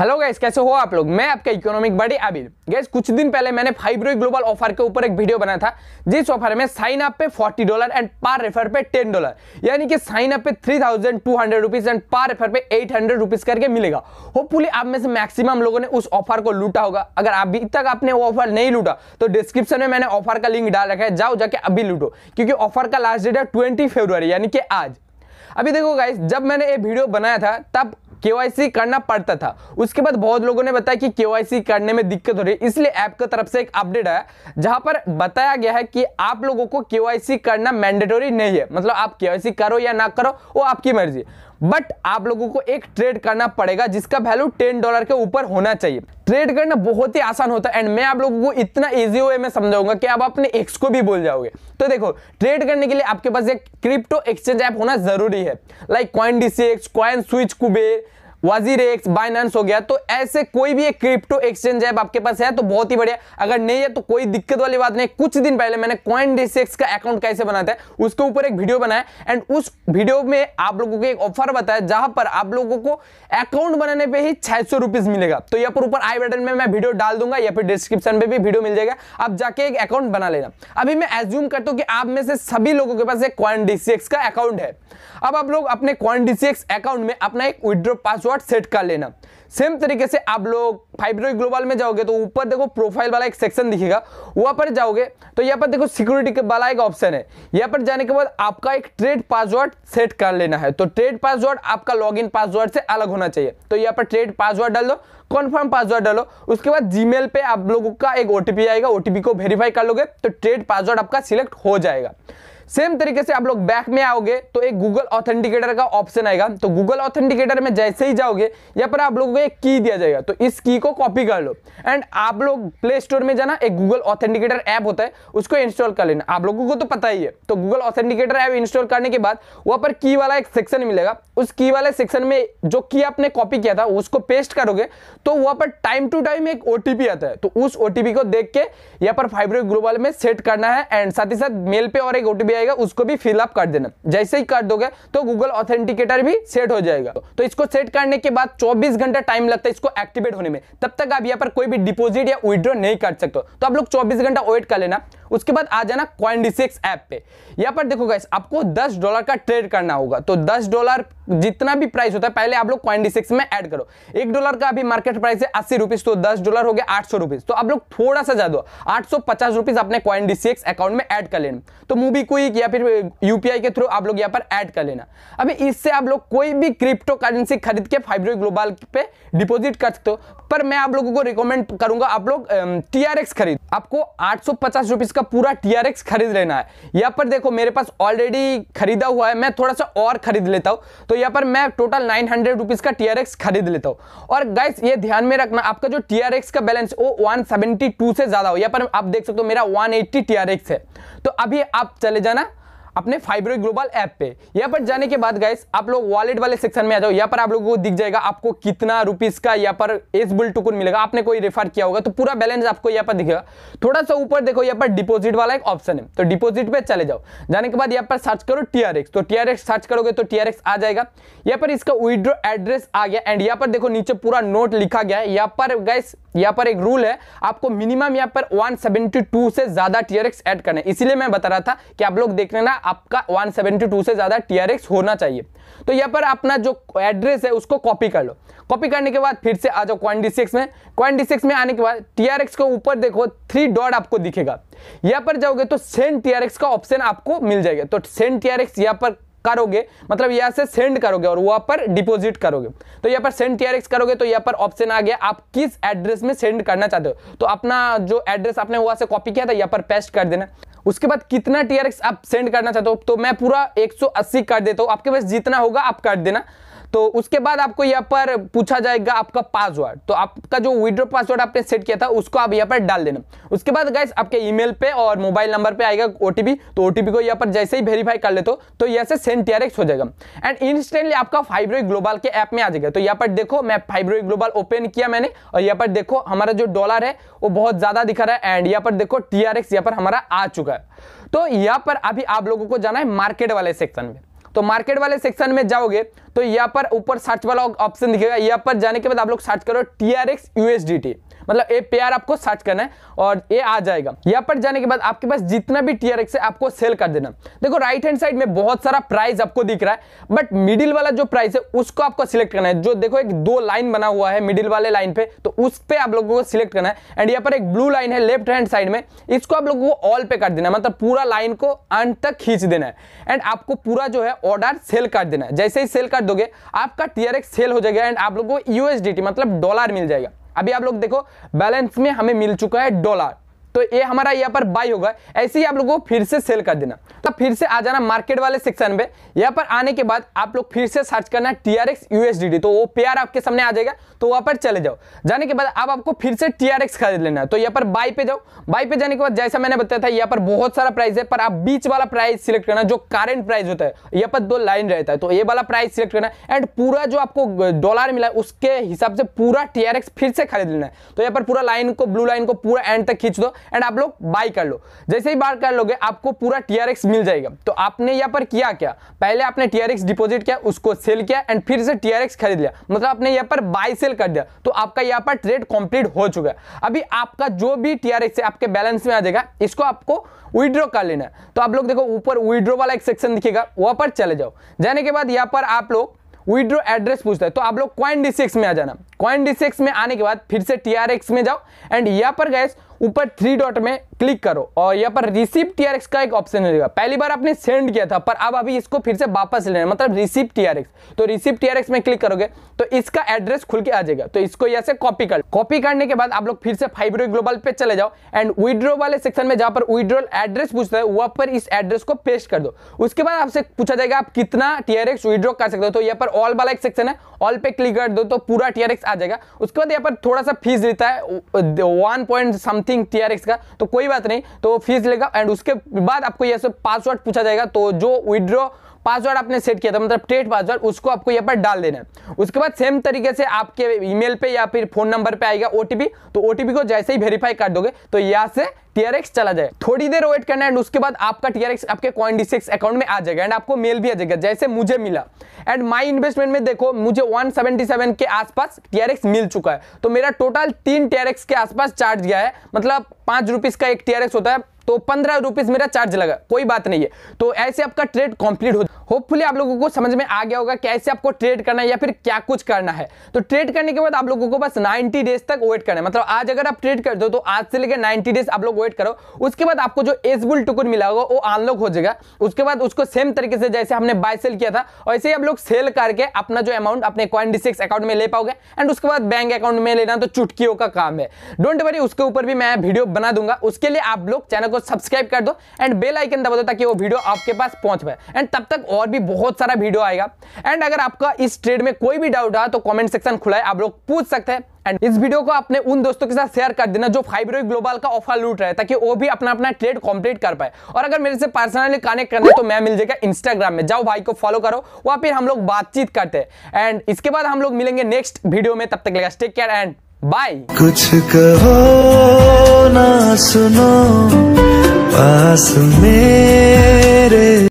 hello guys कैसे हो आप लोग मैं आपका इकोनॉमिक बड़ी आबिद गैस कुछ दिन पहले मैंने फाइब्रो ग्लोबल ऑफर के ऊपर एक वीडियो बनाया था जिस ऑफर में साइन अप पे 40 डॉलर एंड पार रेफर पे 10 डॉलर यानी कि साइन अप पे 3200 रुपीस एंड पार रेफर पे 800 रुपीस करके मिलेगा होपफुली आप में से मैक्सिमम लोगों ने उस ऑफर को लूटा होगा अगर अभी तक आपने वो ऑफर नहीं लूटा तो डिस्क्रिप्शन में मैंने ऑफर का लिंक डाल रखा है जाओ जाके अभी लूटो क्योंकि ऑफर का लास्ट डेट है ट्वेंटी फेब्रुवरी यानी कि आज अभी देखो गाइस जब मैंने ये वीडियो बनाया था तब केवाईसी करना पड़ता था उसके बाद बहुत लोगों ने बताया कि केवाईसी करने में दिक्कत हो रही है इसलिए ऐप की तरफ से एक अपडेट आया जहां पर बताया गया है कि आप लोगों को केवाईसी करना मैंडेटोरी नहीं है मतलब आप केवाईसी करो या ना करो वो आपकी मर्जी बट आप लोगों को एक ट्रेड करना पड़ेगा जिसका वैल्यू टेन डॉलर के ऊपर होना चाहिए ट्रेड करना बहुत ही आसान होता है एंड मैं आप लोगों को इतना इजी वे में समझाऊंगा कि आप अपने एक्स को भी बोल जाओगे तो देखो ट्रेड करने के लिए आपके पास एक क्रिप्टो एक्सचेंज ऐप होना जरूरी है like coin D C X coin switch Kuber Wazir X Binance हो गया तो ऐसे कोई भी एक क्रिप्टो एक्सचेंज ऐप आपके पास है तो बहुत ही बढ़िया अगर नहीं है तो कोई दिक्कत वाली बात नहीं कुछ दिन पहले मैंने कॉइन डिसेक्स का अकाउंट कैसे बनाता है उसके ऊपर एक वीडियो बनाया एंड उस वीडियो में आप लोगों को एक ऑफर बताया जहां पर आप लोगों को अकाउंट बनाने पर ही छह मिलेगा तो यहाँ पर ऊपर आई बटन में मैं वीडियो डाल दूंगा या फिर डिस्क्रिप्शन में भी वीडियो मिल जाएगा आप जाके एक अकाउंट बना लेना अभी मैं एज्यूम करता हूँ कि आप में से सभी लोगों के पास एक कॉइन डिसेक्स का अकाउंट है अब आप लोग अपने कॉइन डिसेक्स अकाउंट में अपना एक विड्रो पासवर्ड पासवर्ड सेट कर लेना सेम तरीके से आप लोग फाइब्रो ग्लोबल में जाओगे तो ऊपर देखो प्रोफाइल वाला एक सेक्शन दिखेगा वहाँ पर जाओगे तो यहाँ पर देखो सिक्योरिटी के वाला एक ऑप्शन है यहाँ पर जाने के बाद आपका एक ट्रेड पासवर्ड सेट कर लेना है तो ट्रेड पासवर्ड आपका लॉग पासवर्ड से अलग होना चाहिए तो यहाँ पर ट्रेड पासवर्ड डाल दो कॉन्फर्म पासवर्ड डालो उसके बाद जी पे आप लोगों का एक ओ आएगा ओ को वेरीफाई कर लोगे तो ट्रेड पासवर्ड आपका सिलेक्ट हो जाएगा सेम तरीके से आप लोग बैक में आओगे तो एक गूगल ऑथेंटिकेटर का ऑप्शन आएगा तो गूगल ऑथेंटिकेटर में जैसे ही जाओगे यहाँ पर आप लोगों को एक की दिया जाएगा तो इस की को कॉपी कर लो एंड आप लोग प्ले स्टोर में जाना एक गूगल ऑथेंटिकेटर ऐप होता है उसको इंस्टॉल कर लेना आप लोगों को तो पता ही है तो गूगल ऑथेंटिकेटर ऐप इंस्टॉल करने के बाद वहाँ पर की वाला एक सेक्शन मिलेगा उस की वाले सेक्शन में जो की आपने कॉपी किया था उसको पेस्ट करोगे तो वहाँ पर टाइम टू टाइम एक ओटीपी आता है तो उस ओटीपी को देख के यहाँ पर फाइब्रो ग्लोबल में सेट करना है एंड साथ ही साथ मेल पे और एक ओटीपी जाएगा उसको भी फिलअप कर देना जैसे ही कर दोगे तो गूगल ऑथेंटिकेटर भी सेट हो जाएगा तो इसको सेट करने के बाद चौबीस घंटा टाइम लगता है इसको एक्टिवेट होने में तब तक आप यहाँ पर कोई भी डिपोजिट या विड्रॉ नहीं कर सकते तो आप लोग चौबीस घंटा वेट कर लेना उसके बाद आ जाना क्वाइंडिसिक्स ऐप पे यहाँ पर देखो गैस आपको दस डॉलर का ट्रेड करना होगा तो दस डॉलर जितना भी प्राइस होता है पहले आप लोग क्वाइंडिसिक्स में ऐड करो एक डॉलर का अभी मार्केट प्राइस है अस्सी रुपीज तो दस डॉलर हो गया आठ सौ रुपीज तो आप लोग थोड़ा सा ज्यादा आठ सौ पचास रुपीज अपने क्वाइंडिसिक्स अकाउंट में ऐड कर लेना तो मूवी कोई क्लिक या फिर यूपीआई के थ्रू आप लोग यहाँ पर ऐड कर लेना अभी इससे आप लोग कोई भी क्रिप्टो करेंसी खरीद के फाइब्रो ग्लोबल पे डिपॉजिट कर सकते हो पर मैं आप लोगों को रिकमेंड करूंगा आप लोग टीआरएक्स खरीद आपको आठ सौ का पूरा टीआरएक्स खरीद लेना है यहाँ पर देखो मेरे पास ऑलरेडी खरीदा हुआ है मैं थोड़ा सा और खरीद लेता हूँ तो यहाँ पर मैं टोटल नाइन हंड्रेड रुपीज का टीआरएक्स खरीद लेता हूँ और गैस ये ध्यान में रखना आपका जो टीआरएक्स का बैलेंस वो वन से ज्यादा हो यहाँ पर आप देख सकते हो मेरा वन एट्टी है तो अभी आप चले जाना अपने फाइब्रो ग्लोबल ऐप पे यहाँ पर जाने के बाद गाइस आप लोग वॉलेट वाले सेक्शन में आ जाओ यहाँ पर आप लोगों को दिख जाएगा आपको कितना रुपीस का यहाँ पर एस बुल टुकुन मिलेगा आपने कोई रेफर किया होगा तो पूरा बैलेंस आपको यहाँ पर दिखेगा थोड़ा सा ऊपर देखो यहाँ पर डिपोजिट वाला एक ऑप्शन है तो डिपोजिट पर चले जाओ जाने के बाद यहाँ पर सर्च करो टीआरएक्स तो टीआरएक्स सर्च करोगे तो टीआरएक्स आ जाएगा यहाँ पर इसका विड्रो एड्रेस आ गया एंड यहाँ पर देखो नीचे पूरा नोट लिखा गया है यहाँ पर गैस यहाँ पर एक रूल है आपको मिनिमम यहाँ पर 172 से ज्यादा टीआरएक्स ऐड करना है इसीलिए मैं बता रहा था कि आप लोग देख लेना आपका 172 से ज़्यादा टीआरएक्स होना चाहिए तो यहाँ पर अपना जो एड्रेस है उसको कॉपी कर लो कॉपी करने के बाद फिर से आ जाओ क्वान्टी सिक्स में क्वान्टी सिक्स में आने के बाद टीआरएक्स के ऊपर देखो थ्री डॉट आपको दिखेगा यहाँ पर जाओगे तो सेंड टीआरएक्स का ऑप्शन आपको मिल जाएगा तो सेंड टीआरएक्स यहाँ पर करोगे मतलब यहाँ से सेंड करोगे और वहाँ पर डिपॉजिट करोगे तो यहाँ पर सेंड टीआरएक्स करोगे तो यहाँ पर ऑप्शन आ गया आप किस एड्रेस में सेंड करना चाहते हो तो अपना जो एड्रेस आपने वहाँ से कॉपी किया था यहाँ पर पेस्ट कर देना उसके बाद कितना टीआरएक्स आप सेंड करना चाहते हो तो मैं पूरा 180 काट देता हूं आपके पास जितना होगा आप काट देना तो उसके बाद आपको यहाँ पर पूछा जाएगा आपका पासवर्ड तो आपका जो विड्रो पासवर्ड आपने सेट किया था उसको आप यहाँ पर डाल देना उसके बाद गैस आपके ईमेल पे और मोबाइल नंबर पे आएगा ओटीपी तो ओटीपी को यहाँ पर जैसे ही वेरीफाई कर लेते हो तो, तो यहाँ से सेंड टीआरएक्स हो जाएगा एंड इंस्टेंटली आपका फाइब्रोई ग्लोबल के ऐप में आ जाएगा तो यहाँ पर देखो मैं फाइब्रोई ग्लोबल ओपन किया मैंने और यहाँ पर देखो हमारा जो डॉलर है वो बहुत ज्यादा दिखा रहा है एंड यहाँ पर देखो टीआरएक्स यहाँ पर हमारा आ चुका है तो यहाँ पर अभी आप लोगों को जाना है मार्केट वाले सेक्शन में तो मार्केट वाले सेक्शन में जाओगे तो यहाँ पर ऊपर सर्च वाला ऑप्शन दिखेगा यहाँ पर जाने के बाद आप लोग सर्च करो टी आर एक्स यूएसडीटी मतलब ये पेयर आपको सर्च करना है और ये आ जाएगा यहाँ पर जाने के बाद आपके पास जितना भी टी आर एक्स है आपको सेल कर देना देखो राइट हैंड साइड में बहुत सारा प्राइस आपको दिख रहा है बट मिडिल वाला जो प्राइस है उसको आपको सिलेक्ट करना है जो देखो एक दो लाइन बना हुआ है मिडिल वाले लाइन पे तो उस पर आप लोगों को सिलेक्ट करना है एंड यहाँ पर एक ब्लू लाइन है लेफ्ट हैंड साइड में इसको आप लोगों को ऑल पे कर देना है मतलब पूरा लाइन को अंत तक खींच देना है एंड आपको पूरा जो है ऑर्डर सेल कर देना है जैसे ही सेल कर दोगे आपका टीआरएक्स सेल हो जाएगा एंड आप लोग को यूएसडी मतलब डॉलर मिल जाएगा अभी आप लोग देखो बैलेंस में हमें मिल चुका है डॉलर तो ये हमारा यहाँ पर बाई होगा ऐसे ही आप लोगों को फिर से सेल कर देना तो फिर से आ जाना मार्केट वाले सेक्शन में यहाँ पर आने के बाद आप लोग फिर से सर्च करना टी आर एक्स यूएसडी तो वो पेयर आपके सामने आ जाएगा तो वहाँ पर चले जाओ जाने के बाद आप आपको फिर से टी आर एक्स खरीद लेना तो यहाँ पर बाई पे जाओ बाई पे जाने के बाद जैसा मैंने बताया था यहाँ पर बहुत सारा प्राइस है पर आप बीच वाला प्राइस सिलेक्ट करना जो करेंट प्राइस होता है यहाँ पर दो लाइन रहता है तो ये वाला प्राइस सिलेक्ट करना एंड पूरा जो आपको डॉलर मिला उसके हिसाब से पूरा टी फिर से खरीद लेना है तो यहाँ पर पूरा लाइन को ब्लू लाइन को पूरा एंड तक खींच दो एंड आप लोग बाई कर लो जैसे ही बाय कर लोगे आपको पूरा टीआरएक्स मिल जाएगा तो आपने यहाँ पर किया क्या पहले आपने टीआरएक्स डिपोजिट किया उसको सेल किया एंड फिर से टीआरएक्स खरीद लिया मतलब आपने यहाँ पर बाई सेल कर दिया तो आपका यहाँ पर ट्रेड कंप्लीट हो चुका है अभी आपका जो भी टीआरएक्स है आपके बैलेंस में आ जाएगा इसको आपको विड्रॉ कर लेना है तो आप लोग देखो ऊपर विड्रो वाला एक सेक्शन दिखेगा वहां पर चले जाओ जाने के बाद यहाँ पर आप लोग विड्रो एड्रेस पूछता है तो आप लोग क्वाइन डिसेक्स में आ जाना क्वाइन डिसेक्स में आने के बाद फिर से टीआरएक्स में जाओ एंड यहाँ पर गैस ऊपर थ्री डॉट में क्लिक करो और यहाँ पर रिसीव टी का एक ऑप्शन मिलेगा पहली बार आपने सेंड किया था पर अब अभी इसको फिर से वापस लेना मतलब रिसीव टीआरएक्स तो रिसीव टी में क्लिक करोगे तो इसका एड्रेस खुल के आ जाएगा तो इसको यहाँ से कॉपी कर कॉपी करने के बाद आप लोग फिर से फाइब्रो ग्लोबल पे चले जाओ एंड विड्रो वाले सेक्शन में जहाँ पर विड्रोल एड्रेस पूछता है वहाँ पर इस एड्रेस को पेस्ट कर दो उसके बाद आपसे पूछा जाएगा आप कितना टीआरएक्स विड्रो कर सकते हो तो यहाँ पर ऑल वाला एक सेक्शन है ऑल पे क्लिक कर दो तो पूरा टी आ जाएगा उसके बाद यहाँ पर थोड़ा सा फीस देता है वन पॉइंट समथिंग टीआरएक्स का तो कोई कोई बात नहीं तो फीस लेगा एंड उसके बाद आपको यह सब पासवर्ड पूछा जाएगा तो जो विड्रॉ पासवर्ड आपने सेट किया था मतलब टेट पासवर्ड उसको आपको यहाँ पर डाल देना है उसके बाद सेम तरीके से आपके ईमेल पे या फिर फोन नंबर पे आएगा ओटीपी तो ओटीपी को जैसे ही वेरीफाई कर दोगे तो यहाँ से टीआरएक्स चला जाए थोड़ी देर वेट करना एंड उसके बाद आपका टीआरएक्स आपके कॉइन डिसेक्स अकाउंट में आ जाएगा एंड आपको मेल भी आ जाएगा जैसे मुझे मिला एंड माई इन्वेस्टमेंट में देखो मुझे 177 के आसपास टीआरएक्स मिल चुका है तो मेरा टोटल तीन टीआरएक्स के आसपास चार्ज गया है मतलब पांच रुपीज का एक टीआरएक्स होता है तो पंद्रह रुपीज मेरा चार्ज लगा कोई बात नहीं है तो ऐसे आपका ट्रेड कंप्लीट हो होपफुली आप लोगों को समझ में आ गया होगा कैसे आपको ट्रेड करना है या फिर क्या कुछ करना है तो ट्रेड करने के बाद आप लोगों को बस 90 डेज तक वेट करना है मतलब आज अगर आप ट्रेड कर दो तो आज से लेकर 90 डेज आप लोग वेट करो उसके बाद आपको जो एजबुल टुकुन मिला होगा वो अनलॉक हो जाएगा उसके बाद उसको सेम तरीके से जैसे हमने बाय सेल किया था वैसे ही आप लोग सेल करके अपना जो अमाउंट अपने कॉइन डिसिक्स अकाउंट में ले पाओगे एंड उसके बाद बैंक अकाउंट में लेना तो चुटकियों का काम है डोंट वरी उसके ऊपर भी मैं वीडियो बना दूंगा उसके लिए आप लोग चैनल को सब्सक्राइब कर दो एंड बेल आइकन दबा दो ताकि वो वीडियो आपके पास पहुंच पाए एंड तब तक और भी बहुत सारा वीडियो आएगा एंड अगर आपका इस ट्रेड में कोई भी डाउट आया तो कमेंट सेक्शन खुला है आप लोग पूछ सकते हैं एंड इस वीडियो को अपने उन दोस्तों के साथ शेयर कर देना जो फाइब्रो ग्लोबल का ऑफर लूट रहे ताकि वो भी अपना अपना ट्रेड कंप्लीट कर पाए और अगर मेरे से पर्सनली कनेक्ट करना तो मैं मिल जाएगा इंस्टाग्राम में जाओ भाई को फॉलो करो वहां पर हम लोग बातचीत करते हैं एंड इसके बाद हम लोग मिलेंगे नेक्स्ट वीडियो में तब तक लगा टेक केयर एंड बाय कुछ कहो ना सुनो पास मेरे